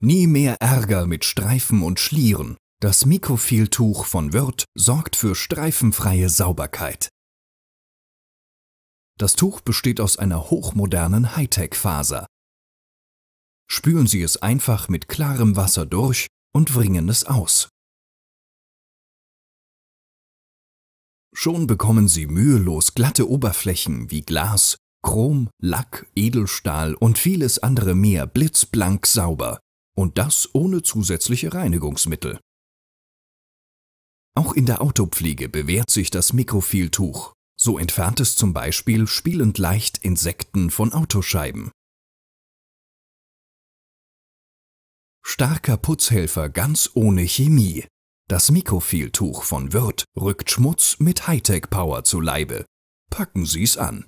Nie mehr Ärger mit Streifen und Schlieren. Das Mikrofiltuch von Wörth sorgt für streifenfreie Sauberkeit. Das Tuch besteht aus einer hochmodernen Hightech-Faser. Spülen Sie es einfach mit klarem Wasser durch und wringen es aus. Schon bekommen Sie mühelos glatte Oberflächen wie Glas, Chrom, Lack, Edelstahl und vieles andere mehr blitzblank sauber und das ohne zusätzliche Reinigungsmittel. Auch in der Autopflege bewährt sich das Mikrofiltuch. So entfernt es zum Beispiel spielend leicht Insekten von Autoscheiben. Starker Putzhelfer ganz ohne Chemie. Das Mikrofiltuch von Wirth rückt Schmutz mit Hightech-Power zu Leibe. Packen Sie's an!